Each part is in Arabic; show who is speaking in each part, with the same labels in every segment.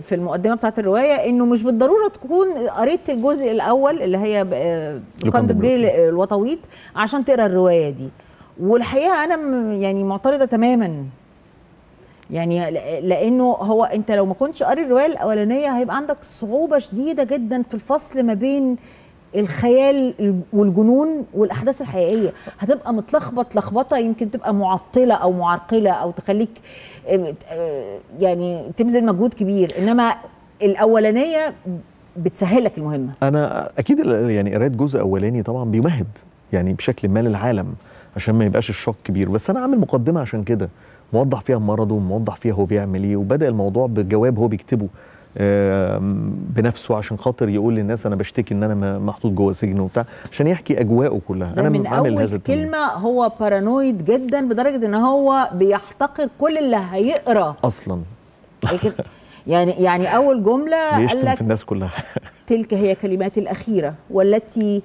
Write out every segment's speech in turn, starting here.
Speaker 1: في المقدمه بتاعت الروايه انه مش بالضروره تكون قريت الجزء الاول اللي هي قندة آه، بيل الوطويت عشان تقرا الروايه دي والحقيقه انا يعني معترضه تماما يعني لانه هو انت لو ما كنتش قاري الروايه الاولانيه هيبقى عندك صعوبه شديده جدا في الفصل ما بين الخيال والجنون والاحداث الحقيقيه هتبقى متلخبط لخبطه يمكن تبقى معطله او معرقله او تخليك آه، يعني تبذل مجهود كبير انما الاولانيه بتسهلك المهمه
Speaker 2: انا اكيد يعني قرايه جزء اولاني طبعا بيمهد يعني بشكل ما للعالم عشان ما يبقاش الشوك كبير بس انا عامل مقدمه عشان كده موضح فيها مرضه وموضح فيها هو بيعمل ايه وبدا الموضوع بجواب هو بيكتبه بنفسه عشان خاطر يقول للناس انا بشتكي ان انا محطوط جوه سجن وبتاع عشان يحكي اجواءه كلها انا من عامل هذا كلمه
Speaker 1: هو بارانويد جدا بدرجه ان هو بيحتقر كل اللي هيقرا اصلا يعني يعني اول جمله قال لك في الناس كلها تلك هي كلمات الاخيره والتي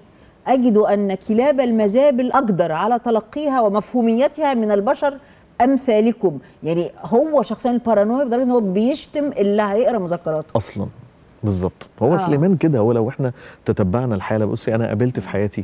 Speaker 1: أجد أن كلاب المذاب الأقدر على تلقيها ومفهوميتها من البشر امثالكم يعني هو شخصيا البارانويا بدرجه ان هو بيشتم اللي هيقرا مذكراته
Speaker 2: اصلا بالظبط هو آه. سليمان كده هو لو احنا تتبعنا الحاله بصي انا قابلت في حياتي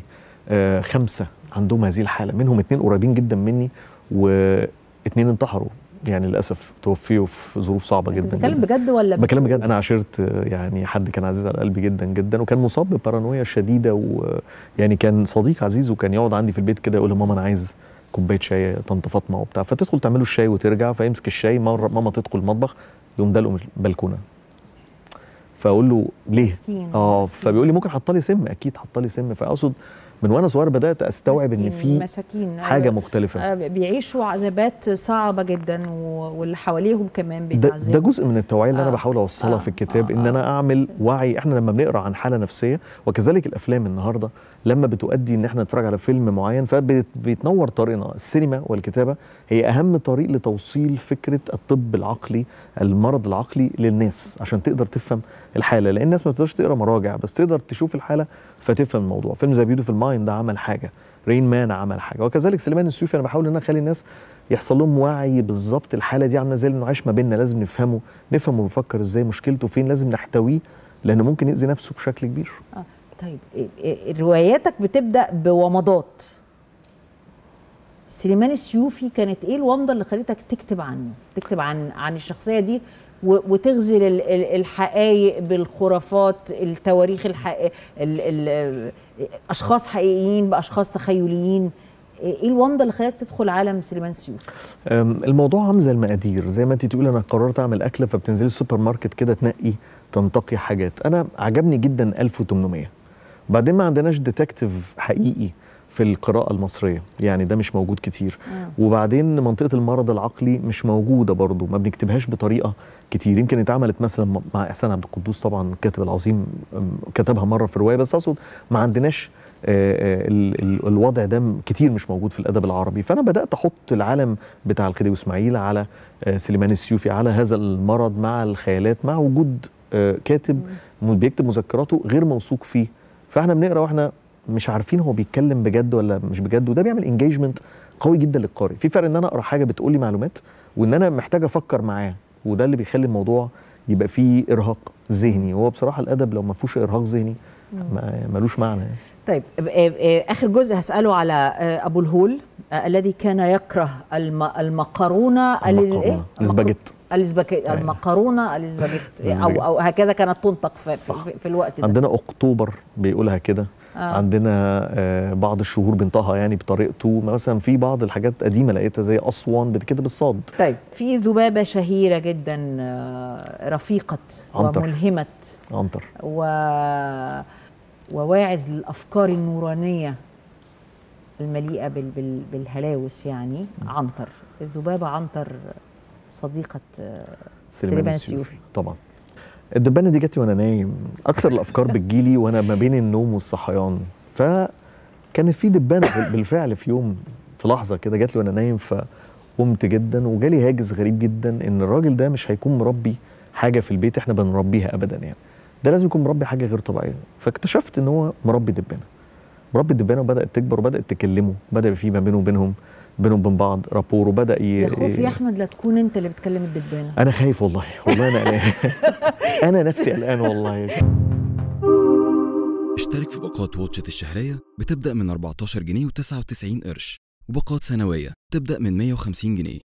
Speaker 2: آه خمسه عندهم هذه الحاله منهم اثنين قريبين جدا مني واثنين انتحروا يعني للاسف توفيوا في ظروف صعبه جدا بتتكلم بجد
Speaker 1: ولا بتكلم بجد
Speaker 2: انا عاشرت آه، يعني حد كان عزيز على قلبي جدا جدا وكان مصاب ببارانويا شديده ويعني آه، كان صديق عزيز وكان يقعد عندي في البيت كده يقول لي ماما انا عايز كوبايه شاي طنط فاطمه وبتاع فتدخل تعمله الشاي وترجع فيمسك الشاي مره ماما تدخل المطبخ يقوم دلقه من البلكونه فاقول له ليه؟ مسكين اه فبيقول لي ممكن حط لي سم اكيد حط لي سم فاقصد من وانا صغير بدات استوعب ان في
Speaker 1: مساكين أيوة. حاجه
Speaker 2: مختلفه آه،
Speaker 1: بيعيشوا عذابات صعبه جدا واللي حواليهم كمان بيتعذبوا ده, ده
Speaker 2: جزء من التوعيه اللي آه انا بحاول اوصلها آه في الكتاب آه ان انا اعمل وعي احنا لما بنقرا عن حاله نفسيه وكذلك الافلام النهارده لما بتؤدي ان احنا نتفرج على فيلم معين فبيتنور طريقنا السينما والكتابه هي اهم طريق لتوصيل فكره الطب العقلي المرض العقلي للناس عشان تقدر تفهم الحاله لان الناس ما بتقدرش تقرا مراجع بس تقدر تشوف الحاله فتفهم الموضوع فيلم زي بيوتيفل مايند ده عمل حاجه رين مان عمل حاجه وكذلك سليمان السيوفي انا بحاول ان انا اخلي الناس يحصل لهم وعي بالظبط الحاله دي عامله زي انه عايش ما بيننا لازم نفهمه نفهمه بيفكر ازاي مشكلته فين لازم نحتويه لانه ممكن يأذي نفسه بشكل كبير
Speaker 1: آه. طيب إيه، إيه، رواياتك بتبدا بومضات سليمان السيوفي كانت ايه الومضه اللي خلتك تكتب عنه تكتب عن عن الشخصيه دي وتغزل الحقائق بالخرافات التواريخ الحقيقيه اشخاص حقيقيين باشخاص تخيليين ايه الومضه اللي خلاك تدخل عالم سليمان
Speaker 2: سيوف؟ الموضوع عامل زي المقادير زي ما انت تقول انا قررت اعمل اكله فبتنزلي السوبر ماركت كده تنقي تنتقي حاجات انا عجبني جدا 1800 بعدين ما عندناش ديتكتيف حقيقي في القراءة المصرية يعني ده مش موجود كتير وبعدين منطقة المرض العقلي مش موجودة برضو ما بنكتبهاش بطريقة كتير يمكن اتعملت مثلا مع إحسان عبد القدوس طبعا الكاتب العظيم كتبها مرة في رواية بس أقصد ما عندناش آه، آه، الوضع ده كتير مش موجود في الادب العربي فانا بدات احط العالم بتاع الخديوي اسماعيل على آه، سليمان السيوفي على هذا المرض مع الخيالات مع وجود كاتب بيكتب مذكراته غير موثوق فيه فاحنا بنقرا واحنا مش عارفين هو بيتكلم بجد ولا مش بجد وده بيعمل انجيجمنت قوي جدا للقارئ في فرق ان انا اقرا حاجه بتقول لي معلومات وان انا محتاج افكر معاه وده اللي بيخلي الموضوع يبقى فيه ارهاق ذهني وهو بصراحه الادب لو ما فيهوش ارهاق ذهني ملوش معنى يعني.
Speaker 1: طيب آه، آه، اخر جزء هساله على آه، ابو الهول الذي كان يكره الم... المقرونه إيه؟ الاسباجيت الاسباجيت أيوة. المقرونه الاسباجيت او او هكذا كانت تنطق في, في, في الوقت ده
Speaker 2: عندنا اكتوبر بيقولها كده آه. عندنا آه، بعض الشهور بنطها يعني بطريقته مثلا في بعض الحاجات قديمه لقيتها زي اسوان بتتكتب الصاد طيب
Speaker 1: في ذبابه شهيره جدا آه، رفيقه عنتر. وملهمه عنتر و وواعز للافكار النورانيه المليئه بال... بال... بالهلاوس يعني عنتر الذبابه عنتر صديقه آه، سليمان السيوفي
Speaker 2: طبعا الدبانه دي جت وانا نايم اكتر الافكار بتجيلي وانا ما بين النوم والصحيان فكان في دبانه بالفعل في يوم في لحظه كده جت لي وانا نايم فقمت جدا وجالي هاجس غريب جدا ان الراجل ده مش هيكون مربي حاجه في البيت احنا بنربيها ابدا يعني ده لازم يكون مربي حاجه غير طبيعيه فاكتشفت ان هو مربي دبانه مربي الدبانه وبدات تكبر وبدات تكلمه بدا في ما بينه وبينهم بينهم وبين بعض رابور وبدا ي... يا يا
Speaker 1: احمد لا تكون انت اللي بتكلم الدبانه
Speaker 2: انا خايف والله والله انا قلقان انا نفسي قلقان والله اشترك في باقات واتشت الشهريه بتبدا من 14 جنيه و99 قرش وباقات سنويه تبدا من 150 جنيه